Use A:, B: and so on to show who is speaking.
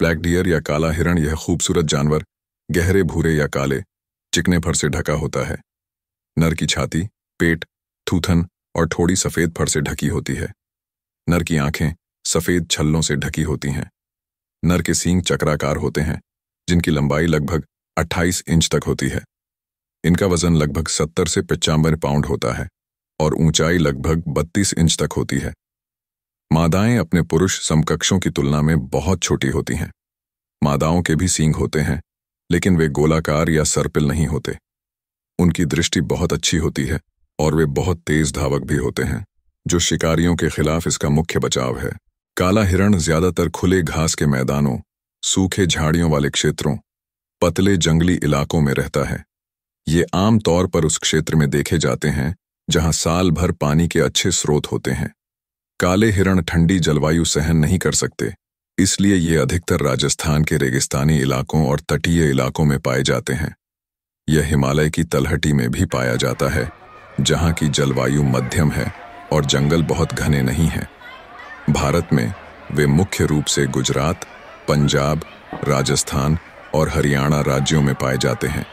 A: black dear या काला हिरण यह खूबसूरत जानवर गहरे भूरे या काले चिकने फर से ढका होता है नर की छाती पेट थूथन और थोड़ी सफ़ेद फर से ढकी होती है नर की आंखें सफ़ेद छल्लों से ढकी होती हैं नर के सींग चक्राकार होते हैं जिनकी लंबाई लगभग 28 इंच तक होती है इनका वजन लगभग 70 से पचानवे पाउंड होता है और ऊंचाई लगभग 32 इंच तक होती है मादाएं अपने पुरुष समकक्षों की तुलना में बहुत छोटी होती हैं मादाओं के भी सींग होते हैं लेकिन वे गोलाकार या सर्पिल नहीं होते उनकी दृष्टि बहुत अच्छी होती है और वे बहुत तेज धावक भी होते हैं जो शिकारियों के खिलाफ इसका मुख्य बचाव है काला हिरण ज्यादातर खुले घास के मैदानों सूखे झाड़ियों वाले क्षेत्रों पतले जंगली इलाकों में रहता है ये आम तौर पर उस क्षेत्र में देखे जाते हैं जहां साल भर पानी के अच्छे स्रोत होते हैं काले हिरण ठंडी जलवायु सहन नहीं कर सकते इसलिए ये अधिकतर राजस्थान के रेगिस्तानी इलाकों और तटीय इलाकों में पाए जाते हैं यह हिमालय की तलहटी में भी पाया जाता है जहाँ की जलवायु मध्यम है और जंगल बहुत घने नहीं हैं भारत में वे मुख्य रूप से गुजरात पंजाब राजस्थान और हरियाणा राज्यों में पाए जाते हैं